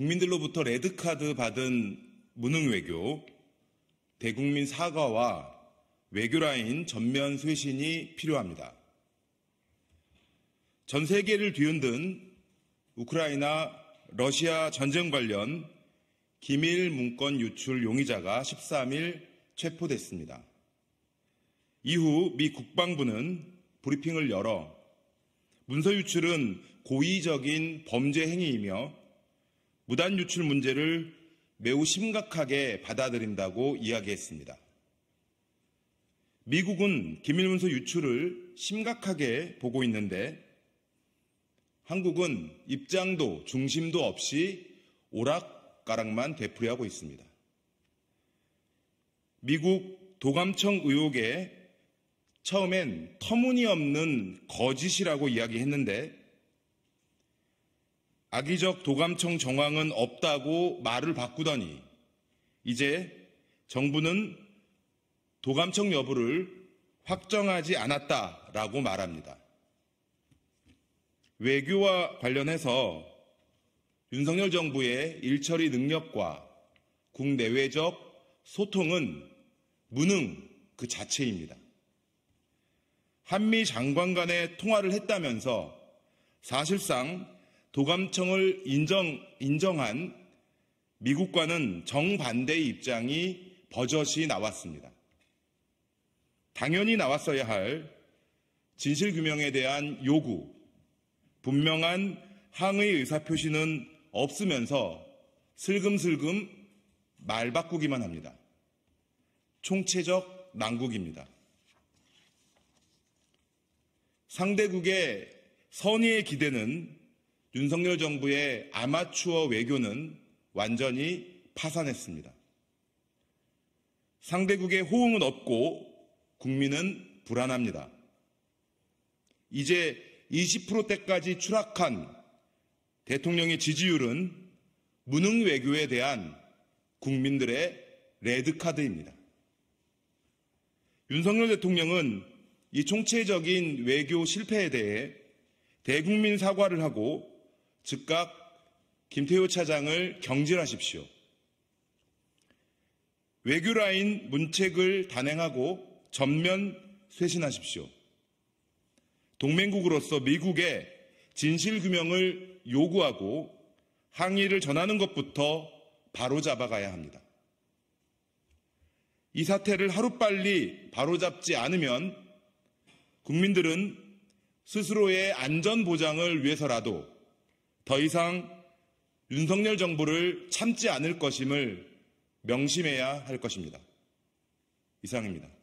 국민들로부터 레드카드 받은 무능 외교, 대국민 사과와 외교라인 전면 쇄신이 필요합니다. 전 세계를 뒤흔든 우크라이나 러시아 전쟁 관련 기밀 문건 유출 용의자가 13일 체포됐습니다. 이후 미 국방부는 브리핑을 열어 문서 유출은 고의적인 범죄 행위이며 무단 유출 문제를 매우 심각하게 받아들인다고 이야기했습니다. 미국은 기밀문서 유출을 심각하게 보고 있는데 한국은 입장도 중심도 없이 오락가락만 되풀이하고 있습니다. 미국 도감청 의혹에 처음엔 터무니없는 거짓이라고 이야기했는데 악의적 도감청 정황은 없다고 말을 바꾸더니 이제 정부는 도감청 여부를 확정하지 않았다라고 말합니다. 외교와 관련해서 윤석열 정부의 일처리 능력과 국내외적 소통은 무능 그 자체입니다. 한미 장관 간의 통화를 했다면서 사실상 도감청을 인정, 인정한 미국과는 정반대의 입장이 버젓이 나왔습니다. 당연히 나왔어야 할 진실규명에 대한 요구, 분명한 항의 의사표시는 없으면서 슬금슬금 말 바꾸기만 합니다. 총체적 난국입니다. 상대국의 선의의 기대는 윤석열 정부의 아마추어 외교는 완전히 파산했습니다. 상대국의 호응은 없고 국민은 불안합니다. 이제 20%대까지 추락한 대통령의 지지율은 무능 외교에 대한 국민들의 레드카드입니다. 윤석열 대통령은 이 총체적인 외교 실패에 대해 대국민 사과를 하고 즉각 김태효 차장을 경질하십시오. 외교라인 문책을 단행하고 전면 쇄신하십시오. 동맹국으로서 미국의 진실규명을 요구하고 항의를 전하는 것부터 바로잡아가야 합니다. 이 사태를 하루빨리 바로잡지 않으면 국민들은 스스로의 안전보장을 위해서라도 더 이상 윤석열 정부를 참지 않을 것임을 명심해야 할 것입니다. 이상입니다.